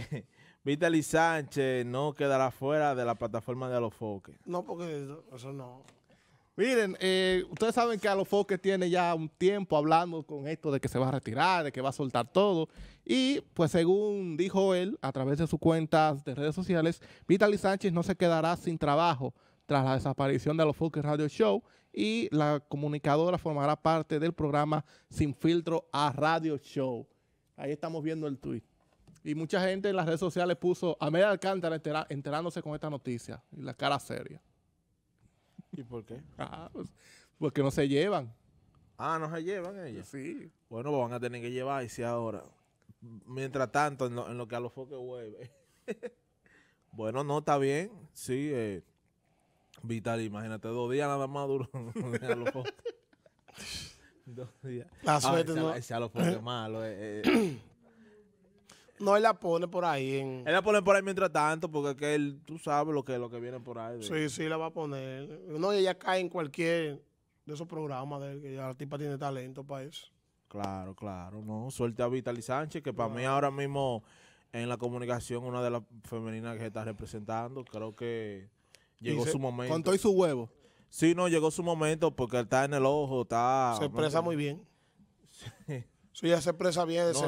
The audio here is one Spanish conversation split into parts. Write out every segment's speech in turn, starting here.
Vitaly Sánchez no quedará fuera de la plataforma de Alofoque. No, porque eso, no. Miren, eh, ustedes saben que Alofoque tiene ya un tiempo hablando con esto de que se va a retirar, de que va a soltar todo. Y pues según dijo él, a través de sus cuentas de redes sociales, Vitaly Sánchez no se quedará sin trabajo tras la desaparición de Alofoque Radio Show y la comunicadora formará parte del programa Sin Filtro a Radio Show. Ahí estamos viendo el tweet. Y mucha gente en las redes sociales puso a media Alcántara enterándose con esta noticia. Y la cara seria. ¿Y por qué? Ah, pues, porque no se llevan. Ah, no se llevan ellos. Sí. Bueno, pues van a tener que llevarse ahora. Mientras tanto, en lo, que a los foques vuelve. bueno, no, está bien. Sí, eh, Vital, imagínate, dos días nada más duro. dos días. La suerte, no. a los foques malo. No, él la pone por ahí. Él la pone por ahí mientras tanto, porque que él, tú sabes lo que, lo que viene por ahí. Sí, sí, la va a poner. No, ella cae en cualquier de esos programas de él, que la tiene talento para eso. Claro, claro, no. Suerte a Vitali Sánchez, que para mí ahora mismo en la comunicación una de las femeninas que se está representando. Creo que llegó su momento. Contó y su huevo. Sí, no, llegó su momento porque está en el ojo, está... Se expresa muy bien. Sí. Sí, ella se expresa bien, se,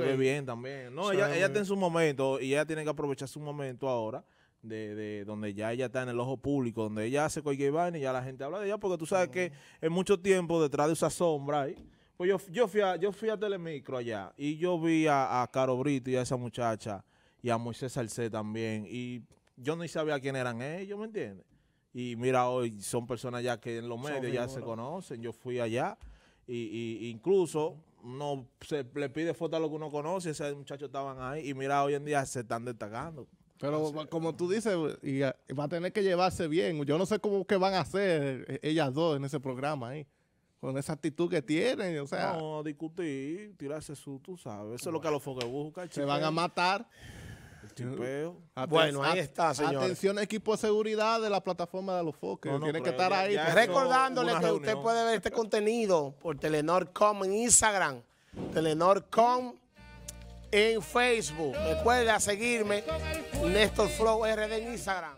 ve bien también. No, ella, está en su momento y ella tiene que aprovechar su momento ahora. De, de, donde ya ella está en el ojo público, donde ella hace cualquier vaina y ya la gente habla de ella, porque tú sabes que en mucho tiempo detrás de esa sombra ahí, pues yo, yo, fui a, yo fui a Telemicro allá y yo vi a, Caro Brito y a esa muchacha y a Moisés Salcé también y yo ni sabía quién eran ellos, ¿me entiendes? Y mira, hoy son personas ya que en los medios ya se conocen, yo fui allá y, incluso no se le pide foto a lo que uno conoce, esos muchachos estaban ahí y mira, hoy en día se están destacando. Pero como tú dices, y ah, va a tener que llevarse bien. Yo no sé cómo que van a hacer eh, ellas dos en ese programa ahí. Con esa actitud que tienen, o sea. discutir, tirarse su, tú sabes. Eso es lo que a los foques busca Se van a matar bueno, ahí está, señor. Atención, equipo de seguridad de la plataforma de los foques. No, que estar ahí. Recordándole que usted puede ver este contenido por Telenor.com en Instagram, Telenor.com en Facebook. Recuerda seguirme, Néstor Flow RD en Instagram.